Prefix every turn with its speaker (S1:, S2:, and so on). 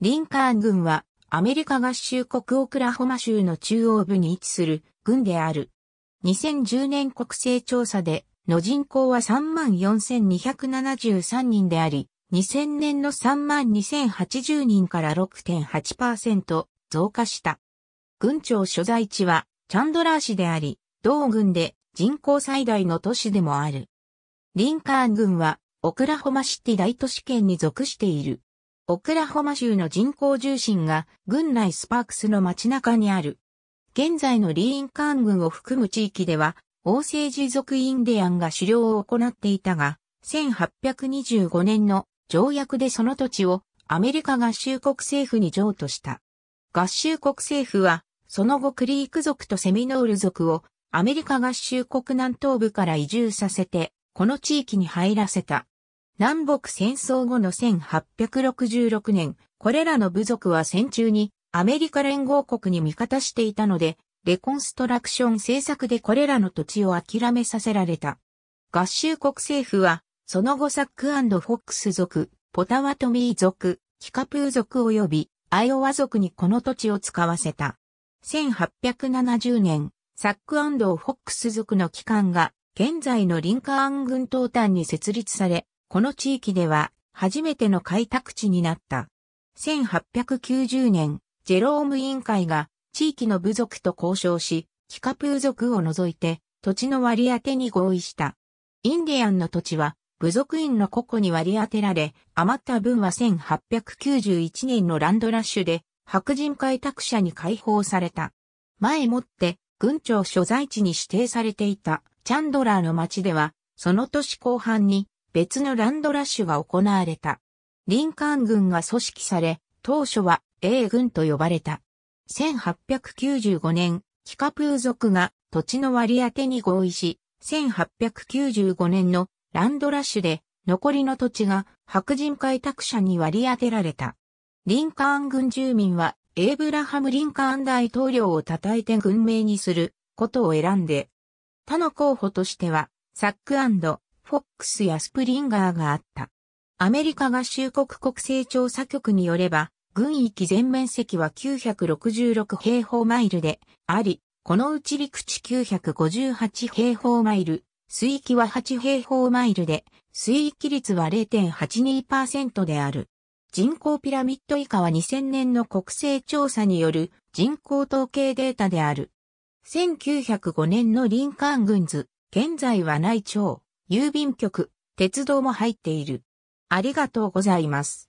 S1: リンカーン軍はアメリカ合衆国オクラホマ州の中央部に位置する軍である。2010年国勢調査での人口は34,273人であり、2000年の32,080人から6.8%増加した。軍庁所在地はチャンドラー市であり、同軍で人口最大の都市でもある。リンカーン軍はオクラホマシティ大都市圏に属している。オクラホマ州の人口重心が軍内スパークスの街中にある。現在のリーンカーン郡を含む地域では、王政持続インディアンが狩猟を行っていたが、1825年の条約でその土地をアメリカ合衆国政府に譲渡した。合衆国政府は、その後クリーク族とセミノール族をアメリカ合衆国南東部から移住させて、この地域に入らせた。南北戦争後の1866年、これらの部族は戦中にアメリカ連合国に味方していたので、レコンストラクション政策でこれらの土地を諦めさせられた。合衆国政府は、その後サックフォックス族、ポタワトミー族、キカプー族及びアイオワ族にこの土地を使わせた。1870年、サックフォックス族の機関が現在のリンカーン軍東端に設立され、この地域では初めての開拓地になった。1890年、ジェローム委員会が地域の部族と交渉し、キカプー族を除いて土地の割り当てに合意した。インディアンの土地は部族員の個々に割り当てられ、余った分は1891年のランドラッシュで白人開拓者に解放された。前もって軍庁所在地に指定されていたチャンドラーの町では、その年後半に別のランドラッシュが行われた。リンカーン軍が組織され、当初は A 軍と呼ばれた。1895年、キカプー族が土地の割り当てに合意し、1895年のランドラッシュで残りの土地が白人開拓者に割り当てられた。リンカーン軍住民はエイブラハム・リンカーン大統領を称えて軍名にすることを選んで、他の候補としては、サックフォックスやスプリンガーがあった。アメリカ合衆国国勢調査局によれば、軍域全面積は966平方マイルであり、このうち陸地958平方マイル、水域は8平方マイルで、水域率は0.82%である。人口ピラミッド以下は2000年の国勢調査による人口統計データである。1905年のリンカーン軍図、現在は内調。郵便局、鉄道も入っている。ありがとうございます。